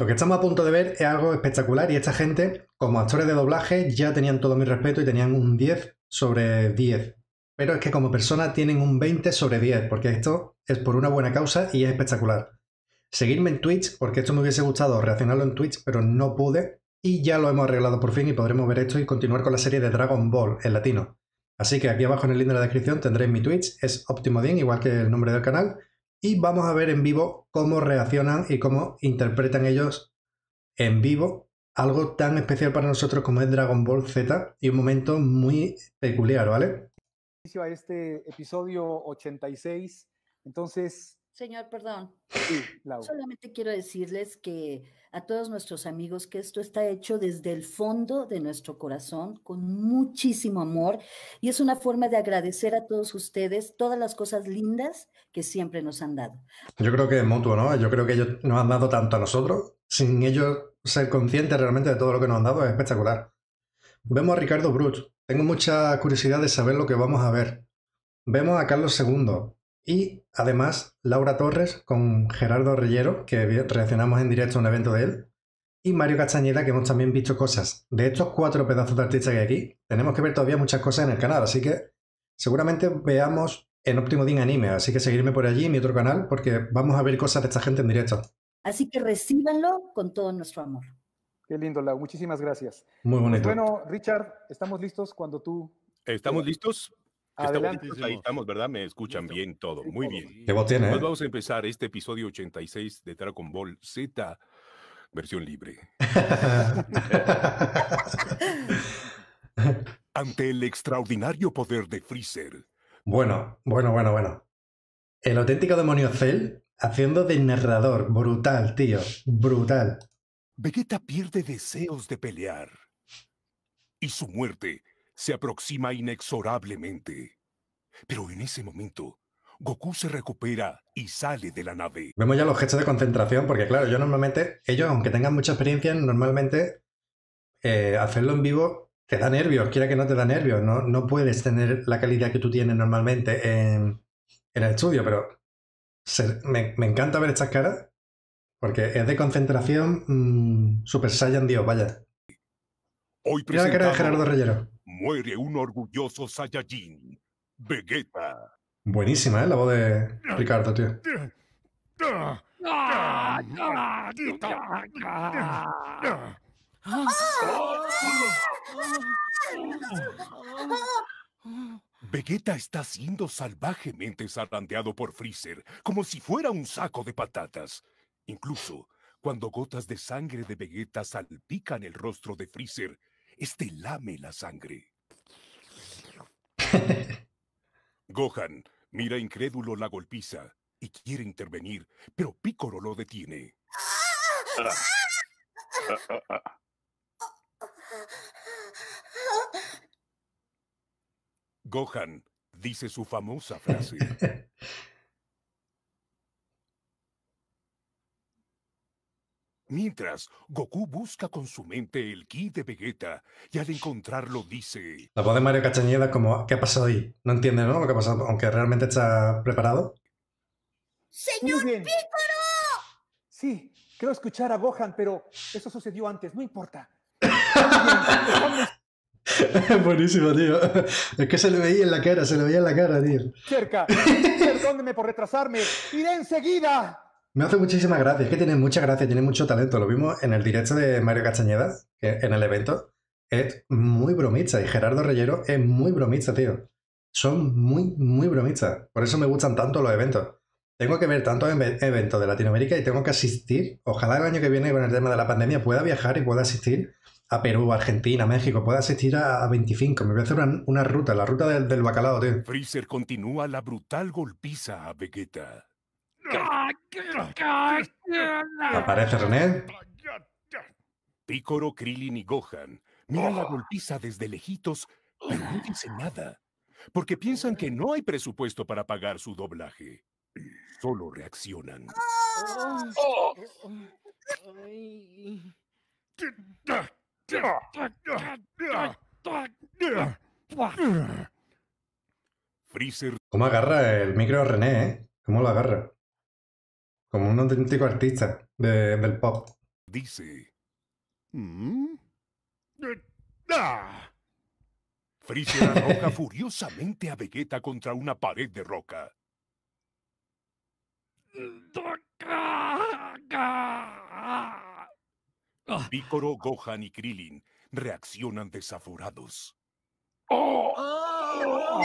Lo que estamos a punto de ver es algo espectacular y esta gente, como actores de doblaje, ya tenían todo mi respeto y tenían un 10 sobre 10. Pero es que como persona tienen un 20 sobre 10, porque esto es por una buena causa y es espectacular. Seguidme en Twitch, porque esto me hubiese gustado reaccionarlo en Twitch, pero no pude. Y ya lo hemos arreglado por fin y podremos ver esto y continuar con la serie de Dragon Ball en latino. Así que aquí abajo en el link de la descripción tendréis mi Twitch, es OptimoDin, igual que el nombre del canal y vamos a ver en vivo cómo reaccionan y cómo interpretan ellos en vivo algo tan especial para nosotros como es Dragon Ball Z y un momento muy peculiar, ¿vale? A este episodio 86, entonces Señor, perdón. Solamente quiero decirles que a todos nuestros amigos que esto está hecho desde el fondo de nuestro corazón, con muchísimo amor, y es una forma de agradecer a todos ustedes todas las cosas lindas que siempre nos han dado. Yo creo que es mutuo, ¿no? Yo creo que ellos nos han dado tanto a nosotros, sin ellos ser conscientes realmente de todo lo que nos han dado, es espectacular. Vemos a Ricardo brut Tengo mucha curiosidad de saber lo que vamos a ver. Vemos a Carlos II, y además Laura Torres con Gerardo Rillero, que reaccionamos en directo a un evento de él, y Mario Castañeda, que hemos también visto cosas. De estos cuatro pedazos de artistas que hay aquí, tenemos que ver todavía muchas cosas en el canal, así que seguramente veamos en Óptimo Ding Anime, así que seguirme por allí en mi otro canal, porque vamos a ver cosas de esta gente en directo. Así que recíbanlo con todo nuestro amor. Qué lindo, Lau. Muchísimas gracias. Muy pues bonito. bueno, Richard, estamos listos cuando tú. Estamos listos. Ahí estamos, ¿verdad? Me escuchan bien todo. Muy bien. Pues ¿eh? vamos a empezar este episodio 86 de Dragon Ball Z, versión libre. Ante el extraordinario poder de Freezer. Bueno, bueno, bueno, bueno. El auténtico demonio Cell haciendo de narrador. Brutal, tío. Brutal. Vegeta pierde deseos de pelear. Y su muerte se aproxima inexorablemente. Pero en ese momento, Goku se recupera y sale de la nave. Vemos ya los gestos de concentración, porque claro, yo normalmente, ellos, aunque tengan mucha experiencia, normalmente eh, hacerlo en vivo te da nervios, quiera que no te da nervios. No, no puedes tener la calidad que tú tienes normalmente en, el estudio, pero me, encanta ver estas caras, porque es de concentración mm, Super Saiyan Dios, vaya. Hoy la cara de Gerardo Reyero muere un orgulloso Saiyajin, Vegeta. Buenísima, ¿eh? La voz de Ricardo, tío. Vegeta está siendo salvajemente zarandeado por Freezer, como si fuera un saco de patatas. Incluso cuando gotas de sangre de Vegeta salpican el rostro de Freezer, este lame la sangre. Gohan mira incrédulo la golpiza y quiere intervenir, pero Picoro lo detiene. Gohan dice su famosa frase. Mientras, Goku busca con su mente el ki de Vegeta y al encontrarlo dice... La voz de Mario cachañeda como, ¿qué ha pasado ahí? No entiende, ¿no? Lo que ha pasado, aunque realmente está preparado. ¡Señor Piccolo! Sí, quiero escuchar a Gohan, pero eso sucedió antes, no importa. Buenísimo, tío. Es que se le veía en la cara, se le veía en la cara, tío. Cerca, perdóneme por retrasarme. Iré enseguida. Me hace muchísima gracia, es que tiene mucha gracia, tiene mucho talento. Lo vimos en el directo de Mario Castañeda, que en el evento es muy bromista y Gerardo Reyero es muy bromista, tío. Son muy, muy bromistas. Por eso me gustan tanto los eventos. Tengo que ver tantos eventos de Latinoamérica y tengo que asistir. Ojalá el año que viene con el tema de la pandemia pueda viajar y pueda asistir a Perú, Argentina, México. pueda asistir a, 25. Me voy a hacer una, ruta, la ruta del, del bacalao, tío. Freezer continúa la brutal golpiza a Vegeta. ¿Aparece René? Picoro, Krillin y Gohan miran la golpiza desde lejitos, pero no dicen nada, porque piensan que no hay presupuesto para pagar su doblaje. Solo reaccionan. Freezer. ¿Cómo agarra el micro René, eh? ¿Cómo lo agarra? como un auténtico artista de, del pop. Dice. Mm, eh, ah". Freezer arroja furiosamente a Vegeta contra una pared de roca. Picoro, Gohan y Krillin reaccionan desaforados. ¡Oh! ¡Oh!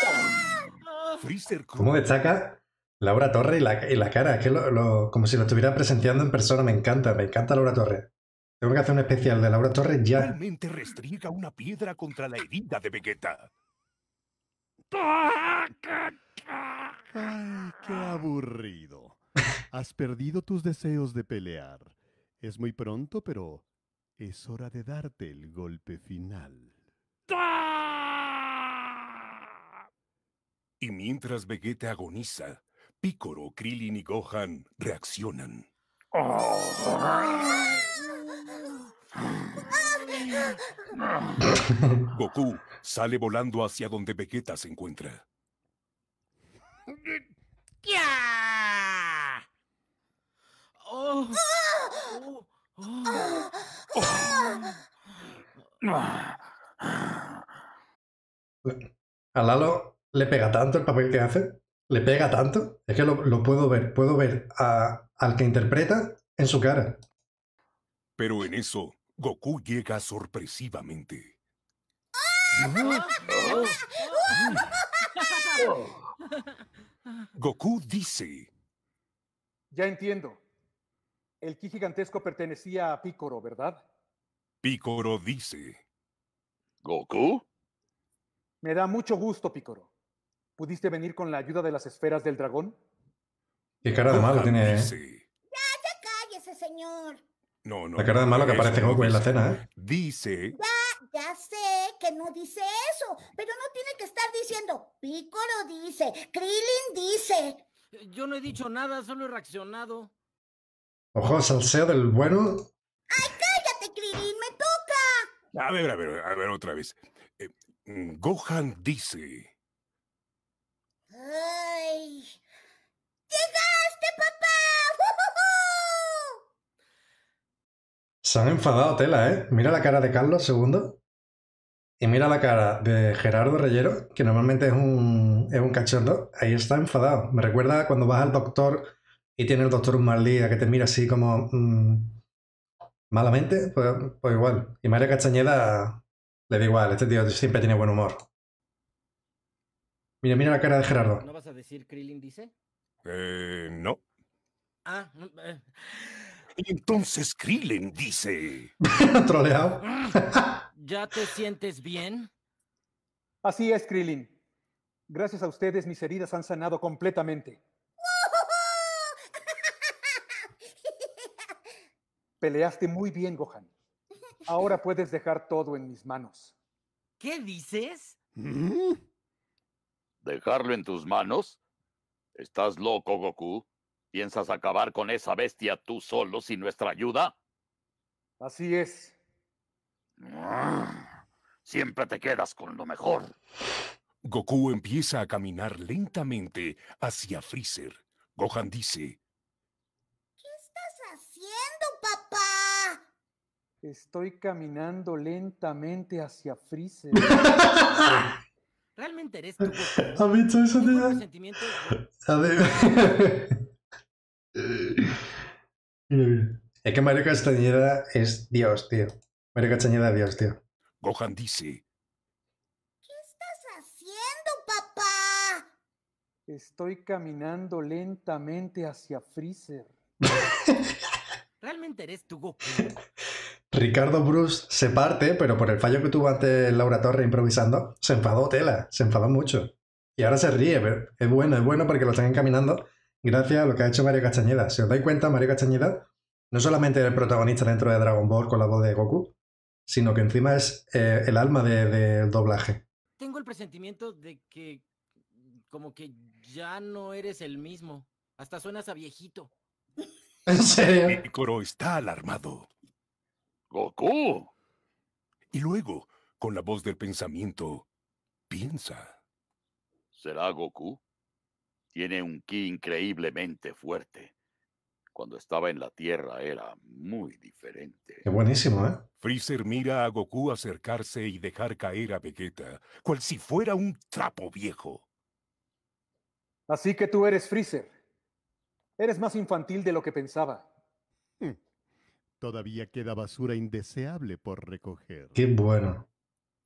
¡Oh! Freezer ¿Cómo destaca Laura Torre y la, cara, que lo, como si lo estuviera presenciando en persona, me encanta, me encanta Laura Torre. Tengo que hacer un especial de Laura Torres ya. Realmente restriega una piedra contra la herida de Vegeta. qué aburrido. Has perdido tus deseos de pelear. Es muy pronto, pero es hora de darte el golpe final. Y mientras Vegeta agoniza, Picoro, Krillin y Gohan reaccionan. Goku sale volando hacia donde Vegeta se encuentra. ¡Ya! A Lalo le pega tanto el papel que hace le pega tanto, es que lo, puedo ver, puedo ver al que interpreta en su cara. Pero en eso, Goku llega sorpresivamente. Goku dice... Ya entiendo. El ki gigantesco pertenecía a Picoro, ¿verdad? Picoro dice... ¿Goku? Me da mucho gusto, Picoro. ¿Pudiste venir con la ayuda de las esferas del dragón? Qué cara de malo tiene, ¿eh? Ya, ya cállese, señor. No, no. La cara de malo que aparece en la cena, ¿eh? Dice. Ya, ya sé que no dice eso, pero no tiene que estar diciendo. Pícoro dice, Krillin dice. Yo no he dicho nada, solo he reaccionado. Ojo, sea del bueno. ¡Ay, cállate, Krillin! ¡Me toca! A ver, a ver, a ver otra vez. Eh, mm, Gohan dice. ¡Ay! ¡Llegaste, papá! Se han enfadado tela, ¿eh? Mira la cara de Carlos II. Y mira la cara de Gerardo Reyero, que normalmente es un, es cachondo. Ahí está enfadado. Me recuerda cuando vas al doctor y tiene el doctor un mal día, que te mira así como... Mm, malamente, pues, pues, igual. Y María Castañeda le da igual, este tío siempre tiene buen humor. Mira, mira la cara de Gerardo. ¿No vas a decir Krillin dice? Eh, no. Ah, eh. Entonces Krillin dice. Troleado. ¿Ya te sientes bien? Así es, Krillin. Gracias a ustedes, mis heridas han sanado completamente. Peleaste muy bien, Gohan. Ahora puedes dejar todo en mis manos. ¿Qué dices? ¿Mm? ¿Dejarlo en tus manos? ¿Estás loco, Goku? ¿Piensas acabar con esa bestia tú solo sin nuestra ayuda? Así es. Siempre te quedas con lo mejor. Goku empieza a caminar lentamente hacia Freezer. Gohan dice... ¿Qué estás haciendo, papá? Estoy caminando lentamente hacia Freezer. Realmente eres tú. A mí, Sentimiento. A ver. es que Mario Castañeda es Dios, tío. Mario Castañeda es Dios, tío. Gohan dice. ¿Qué estás haciendo, papá? Estoy caminando lentamente hacia Freezer. ¿Realmente eres tú, Goku? Ricardo Bruce se parte, pero por el fallo que tuvo ante Laura Torre improvisando, se enfadó tela, se enfadó mucho. Y ahora se ríe, pero es bueno, es bueno porque lo están encaminando gracias a lo que ha hecho Mario Castañeda. Si os dais cuenta, Mario Castañeda no solamente es el protagonista dentro de Dragon Ball con la voz de Goku, sino que encima es eh, el alma del doblaje. Tengo el presentimiento de que como que ya no eres el mismo. Hasta suenas a viejito. ¿En serio? El coro está alarmado. Goku. Y luego, con la voz del pensamiento, piensa. ¿Será Goku? Tiene un ki increíblemente fuerte. Cuando estaba en la Tierra era muy diferente. Qué buenísimo, ¿eh? Freezer mira a Goku acercarse y dejar caer a Vegeta, cual si fuera un trapo viejo. Así que tú eres Freezer. Eres más infantil de lo que pensaba. Todavía queda basura indeseable por recoger. Qué bueno.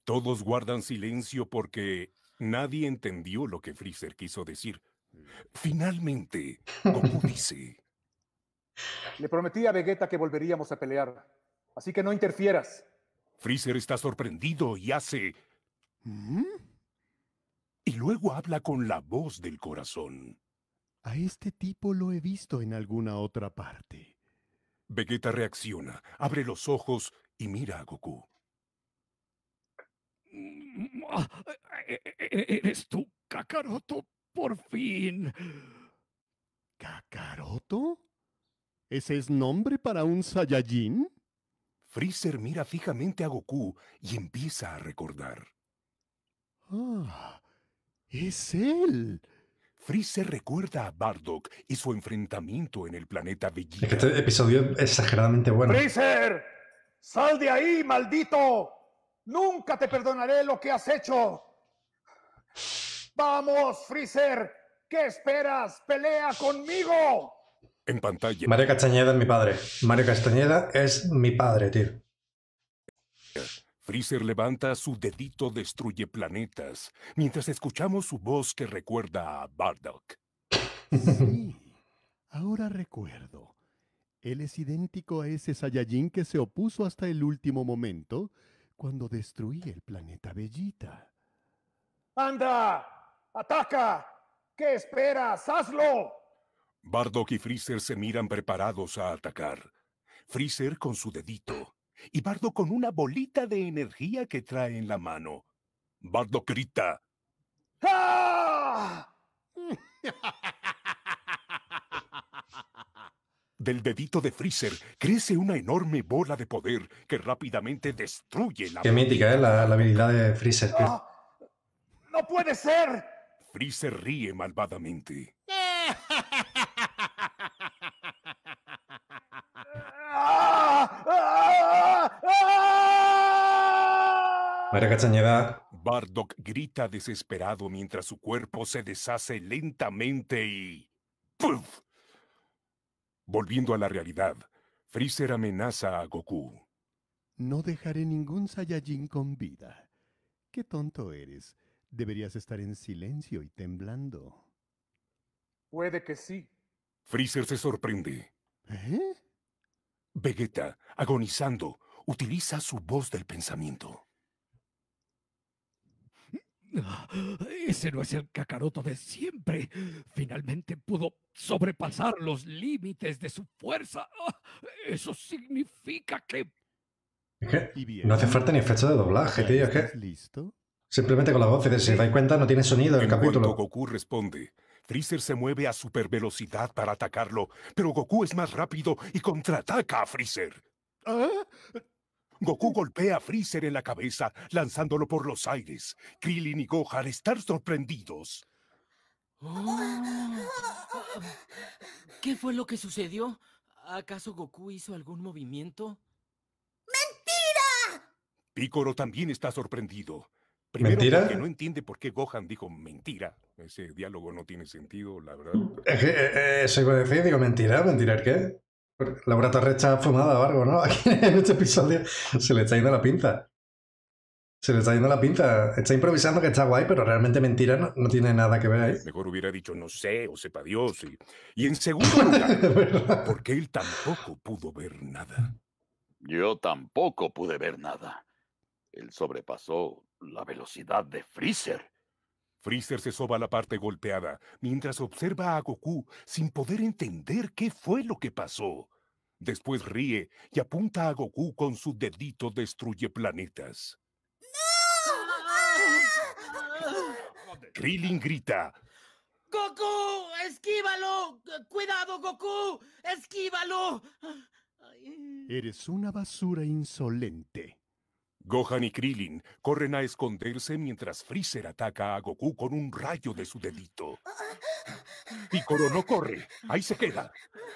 Todos guardan silencio porque nadie entendió lo que Freezer quiso decir. Finalmente, como dice. Le prometí a Vegeta que volveríamos a pelear, así que no interfieras. Freezer está sorprendido y hace... ¿Mm? Y luego habla con la voz del corazón. A este tipo lo he visto en alguna otra parte. Vegeta reacciona, abre los ojos y mira a Goku. Eres tú, Kakaroto, por fin. ¿Kakaroto? ¿Ese es nombre para un Saiyajin? Freezer mira fijamente a Goku y empieza a recordar. Ah, es él. Freezer recuerda a Bardock y su enfrentamiento en el planeta Vegeta. este episodio es exageradamente bueno. ¡Freezer! ¡Sal de ahí, maldito! ¡Nunca te perdonaré lo que has hecho! ¡Vamos, Freezer! ¿Qué esperas? ¡Pelea conmigo! En pantalla. Mario Castañeda es mi padre. Mario Castañeda es mi padre, tío. Freezer levanta su dedito destruye planetas, mientras escuchamos su voz que recuerda a Bardock. Sí, ahora recuerdo. Él es idéntico a ese Saiyajin que se opuso hasta el último momento cuando destruí el planeta Bellita. ¡Anda! ¡Ataca! ¿Qué esperas? ¡Hazlo! Bardock y Freezer se miran preparados a atacar. Freezer con su dedito y Bardo con una bolita de energía que trae en la mano. Bardo grita. ¡Ah! Del dedito de Freezer crece una enorme bola de poder que rápidamente destruye la. Qué mítica, ¿eh? La, habilidad de Freezer. ¡Ah! ¡No puede ser! Freezer ríe malvadamente. Bardock grita desesperado mientras su cuerpo se deshace lentamente y... ¡Puf! Volviendo a la realidad, Freezer amenaza a Goku. No dejaré ningún Saiyajin con vida. Qué tonto eres. Deberías estar en silencio y temblando. Puede que sí. Freezer se sorprende. ¿Eh? Vegeta, agonizando, utiliza su voz del pensamiento. Ese no es el cacaroto de siempre. Finalmente pudo sobrepasar los límites de su fuerza. Eso significa que... no hace falta ni fecha de doblaje, tío. ¿Listo? Simplemente con la voz, si os dais cuenta, no tiene sonido el capítulo. Goku responde, Freezer se mueve a super velocidad para atacarlo, pero Goku es más rápido y contraataca a Freezer. ¿Ah? Goku golpea a Freezer en la cabeza, lanzándolo por los aires. Krillin y Gohan están sorprendidos. ¿Qué fue lo que sucedió? ¿Acaso Goku hizo algún movimiento? ¡Mentira! Picoro también está sorprendido. Primero ¿Mentira? porque no entiende por qué Gohan dijo mentira. Ese diálogo no tiene sentido, la verdad. Eh, eh, eh, eso iba a decir, digo, ¿mentira? ¿Mentira qué? Laura Torres está fumada o algo, ¿no? Aquí en este episodio se le está yendo la pinza. Se le está yendo la pinza. Está improvisando que está guay, pero realmente mentira no, tiene nada que ver ahí. Mejor hubiera dicho no sé o sepa Dios. Y, y en segundo lugar, porque él tampoco pudo ver nada. Yo tampoco pude ver nada. Él sobrepasó la velocidad de Freezer. Freezer se soba la parte golpeada mientras observa a Goku sin poder entender qué fue lo que pasó. Después ríe y apunta a Goku con su dedito destruye planetas. ¡No! Krillin grita. ¡Goku! ¡Esquívalo! ¡Cuidado, Goku! ¡Esquívalo! Eres una basura insolente. Gohan y Krillin corren a esconderse mientras Freezer ataca a Goku con un rayo de su dedito. Picoro no corre, ahí se queda.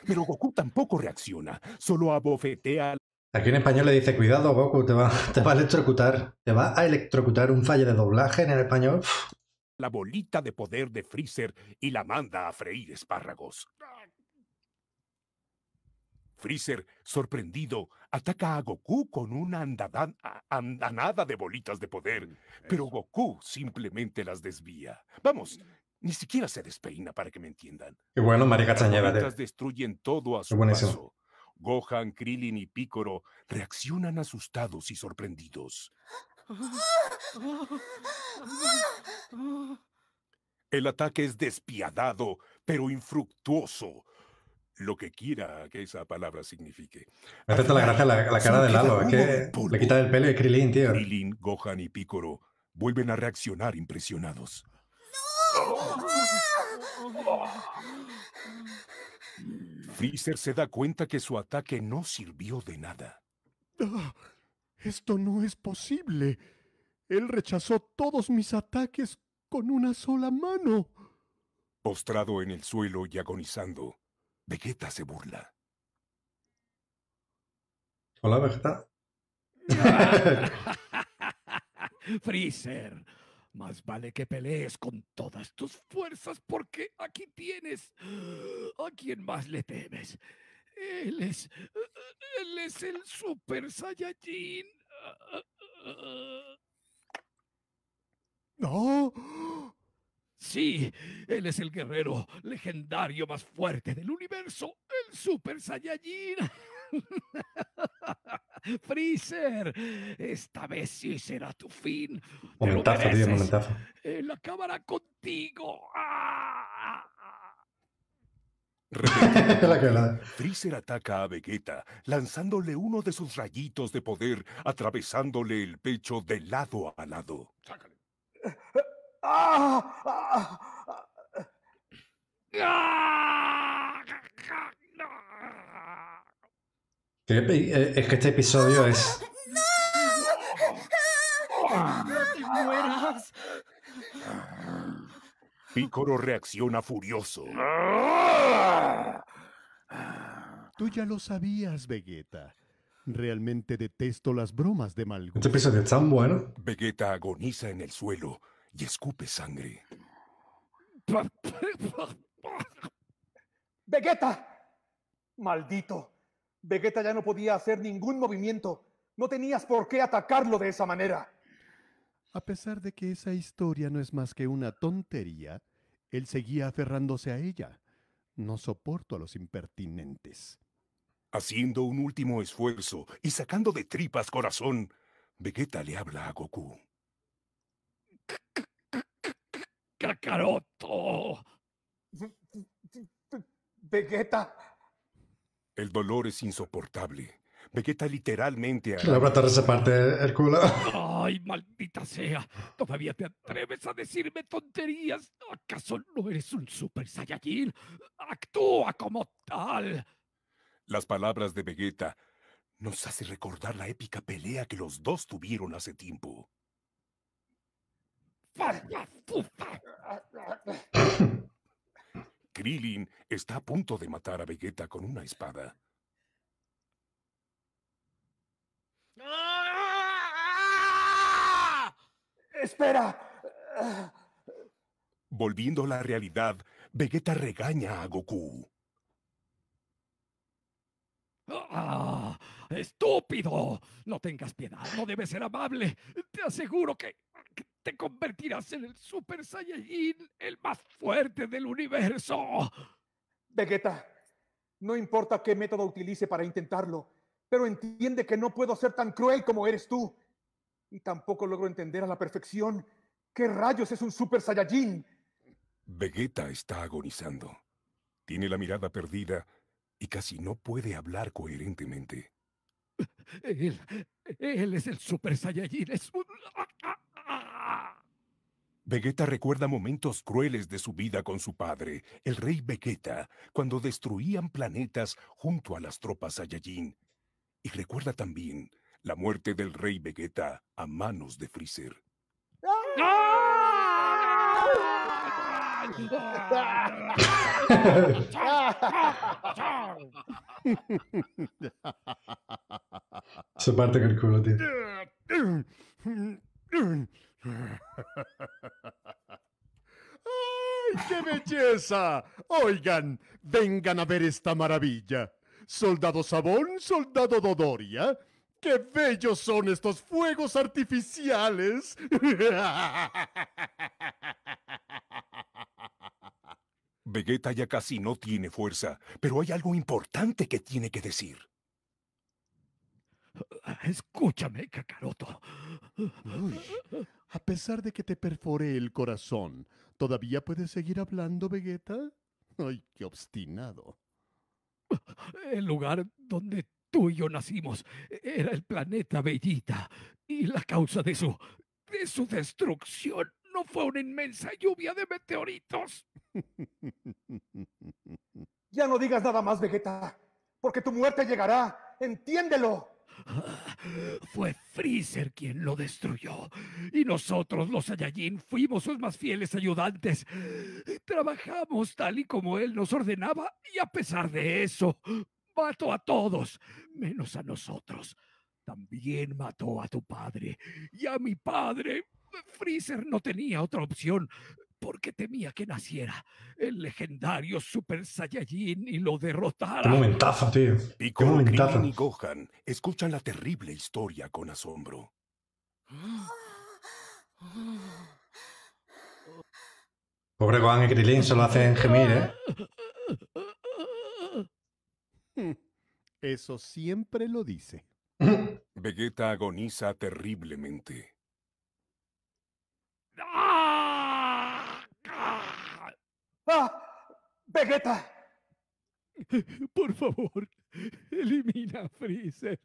Pero Goku tampoco reacciona, solo abofetea. Aquí en español le dice, cuidado Goku, te va, te va a electrocutar. Te va a electrocutar un fallo de doblaje en el español. La bolita de poder de Freezer y la manda a freír espárragos. Freezer, sorprendido, ataca a Goku con una andanada de bolitas de poder, mm, pero Goku simplemente las desvía. Vamos, ni siquiera se despeina para que me entiendan. Qué bueno, María Las bolitas destruyen todo a su paso. Gohan, Krillin y Picoro reaccionan asustados y sorprendidos. El ataque es despiadado, pero infructuoso lo que quiera que esa palabra signifique. Me la la, cara de Lalo, que le quita el pelo de Krilin, tío. Krilin, Gohan y Picoro vuelven a reaccionar impresionados. ¡No! Freezer se da cuenta que su ataque no sirvió de nada. Ah, esto no es posible. Él rechazó todos mis ataques con una sola mano. Postrado en el suelo y agonizando, Vegeta se burla. Hola, Vegeta. Freezer, más vale que pelees con todas tus fuerzas porque aquí tienes a quien más le temes. Él es, él es el Super Saiyajin. No. Sí, él es el guerrero legendario más fuerte del universo, el Super Saiyajin. Freezer, esta vez sí será tu fin. Momentazo, tío, momentazo. Él la cámara contigo. Freezer ataca a Vegeta, lanzándole uno de sus rayitos de poder, atravesándole el pecho de lado a lado. Eh, es que este episodio es. Picoro reacciona furioso. Tú ya lo sabías, Vegeta. Realmente detesto las bromas de mal ¿Te Este episodio es tan bueno. Vegeta agoniza en el suelo, y escupe sangre. ¡Vegeta! ¡Maldito! Vegeta ya no podía hacer ningún movimiento. No tenías por qué atacarlo de esa manera. A pesar de que esa historia no es más que una tontería, él seguía aferrándose a ella. No soporto a los impertinentes. Haciendo un último esfuerzo y sacando de tripas corazón, Vegeta le habla a Goku. ¡Cacaroto! Vegeta. El dolor es insoportable. Vegeta literalmente... Le esa parte el Ay, maldita sea. Todavía te atreves a decirme tonterías. ¿Acaso no eres un super saiyajin? Actúa como tal. Las palabras de Vegeta nos hace recordar la épica pelea que los dos tuvieron hace tiempo. Krillin está a punto de matar a Vegeta con una espada. ¡Espera! Volviendo a la realidad, Vegeta regaña a Goku. Ah, ¡Estúpido! No tengas piedad, no debes ser amable. Te aseguro que te convertirás en el Super Saiyajin, el más fuerte del universo. Vegeta, no importa qué método utilice para intentarlo, pero entiende que no puedo ser tan cruel como eres tú. Y tampoco logro entender a la perfección qué rayos es un Super Saiyajin. Vegeta está agonizando. Tiene la mirada perdida y casi no puede hablar coherentemente. Él, él es el Super Saiyajin, es un... Vegeta recuerda momentos crueles de su vida con su padre, el rey Vegeta, cuando destruían planetas junto a las tropas Saiyajin. Y recuerda también la muerte del rey Vegeta a manos de Freezer. Se parte con ¡Ay, qué belleza! Oigan, vengan a ver esta maravilla. Soldado Sabón, soldado Dodoria. ¡Qué bellos son estos fuegos artificiales! Vegeta ya casi no tiene fuerza, pero hay algo importante que tiene que decir. Escúchame, Kakaroto a pesar de que te perforé el corazón, ¿todavía puedes seguir hablando, Vegeta? Ay, qué obstinado. El lugar donde tú y yo nacimos era el planeta Bellita, y la causa de su, de su destrucción no fue una inmensa lluvia de meteoritos. Ya no digas nada más, Vegeta, porque tu muerte llegará. Entiéndelo. Fue Freezer quien lo destruyó. Y nosotros, los Saiyajin, fuimos sus más fieles ayudantes. Trabajamos tal y como él nos ordenaba y a pesar de eso, mató a todos, menos a nosotros. También mató a tu padre y a mi padre. Freezer no tenía otra opción porque temía que naciera el legendario Super Saiyajin y lo derrotara. ¡Qué momentazo, tío! Y como y Gohan escuchan la terrible historia con asombro. Pobre Gohan y Krilin se lo hacen gemir, ¿eh? Eso siempre lo dice. Vegeta agoniza terriblemente. ¡Ah! ¡Ah! ¡Vegeta! Por favor, elimina a Freezer.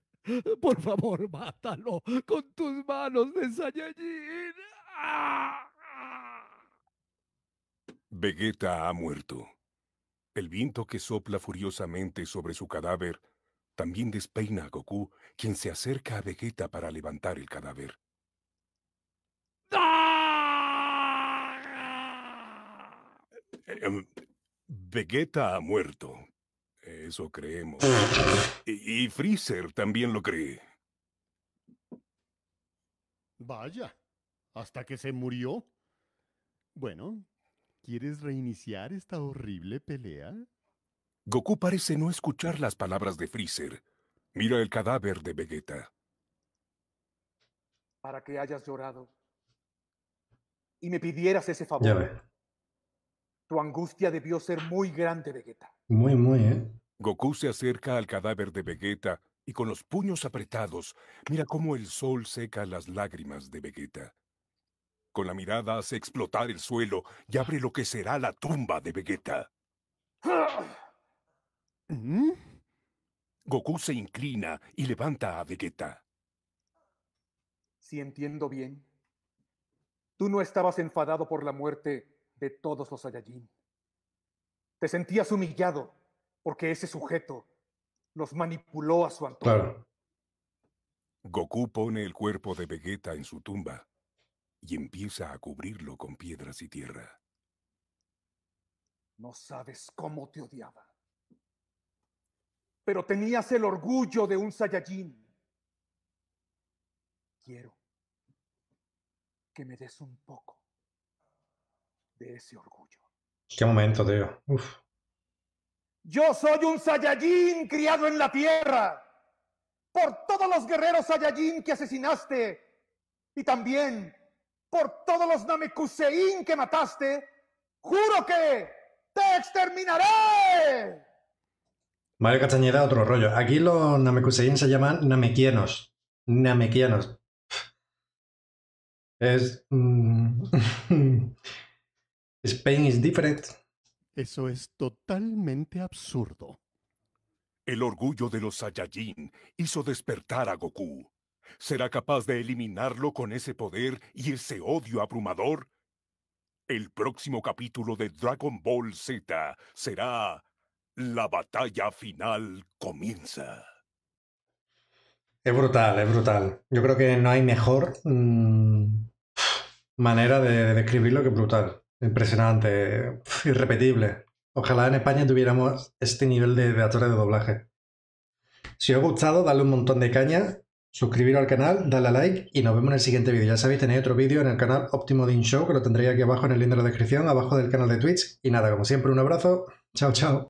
Por favor, mátalo con tus manos de Saiyajin. Vegeta ha muerto. El viento que sopla furiosamente sobre su cadáver también despeina a Goku, quien se acerca a Vegeta para levantar el cadáver. Em, Vegeta ha muerto. Eso creemos. Y, Freezer también lo cree. Vaya, hasta que se murió. Bueno, ¿quieres reiniciar esta horrible pelea? Goku parece no escuchar las palabras de Freezer. Mira el cadáver de Vegeta. Para que hayas llorado y me pidieras ese favor. Tu angustia debió ser muy grande, Vegeta. Muy, muy, ¿eh? Goku se acerca al cadáver de Vegeta y con los puños apretados mira cómo el sol seca las lágrimas de Vegeta. Con la mirada hace explotar el suelo y abre lo que será la tumba de Vegeta. ¿Mm? Goku se inclina y levanta a Vegeta. Si entiendo bien, tú no estabas enfadado por la muerte de todos los Saiyajin. Te sentías humillado porque ese sujeto los manipuló a su antojo. Goku pone el cuerpo de Vegeta en su tumba y empieza a cubrirlo con piedras y tierra. No sabes cómo te odiaba. Pero tenías el orgullo de un Saiyajin. Quiero que me des un poco de ese orgullo. Qué momento, tío. Yo soy un Saiyajin criado en la tierra. Por todos los guerreros Saiyajin que asesinaste y también por todos los Namekusein que mataste, juro que te exterminaré. Mario Castañeda, otro rollo. Aquí los Namekusein se llaman namekianos. Namekianos. Es. Mm, mm, Spain is different. Eso es totalmente absurdo. El orgullo de los Saiyajin hizo despertar a Goku. ¿Será capaz de eliminarlo con ese poder y ese odio abrumador? El próximo capítulo de Dragon Ball Z será La batalla final comienza. Es brutal, es brutal. Yo creo que no hay mejor mm, manera de describirlo que brutal. Impresionante, irrepetible. Ojalá en España tuviéramos este nivel de, de, actores de doblaje. Si os ha gustado, dale un montón de caña, suscribiros al canal, dale a like y nos vemos en el siguiente vídeo. Ya sabéis, tenéis otro vídeo en el canal Optimo Din Show, que lo tendréis aquí abajo en el link de la descripción, abajo del canal de Twitch. Y nada, como siempre, un abrazo. Chao, chao.